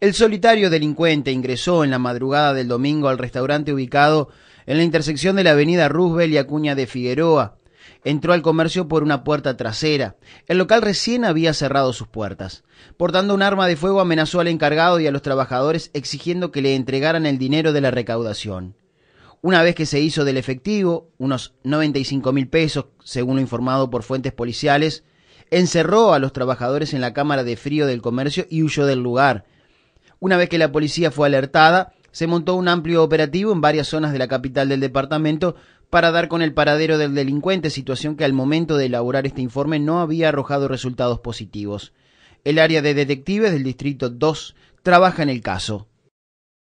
El solitario delincuente ingresó en la madrugada del domingo al restaurante ubicado en la intersección de la avenida Roosevelt y Acuña de Figueroa. Entró al comercio por una puerta trasera. El local recién había cerrado sus puertas. Portando un arma de fuego amenazó al encargado y a los trabajadores exigiendo que le entregaran el dinero de la recaudación. Una vez que se hizo del efectivo, unos 95 mil pesos, según lo informado por fuentes policiales, encerró a los trabajadores en la cámara de frío del comercio y huyó del lugar una vez que la policía fue alertada, se montó un amplio operativo en varias zonas de la capital del departamento para dar con el paradero del delincuente, situación que al momento de elaborar este informe no había arrojado resultados positivos. El área de detectives del Distrito 2 trabaja en el caso.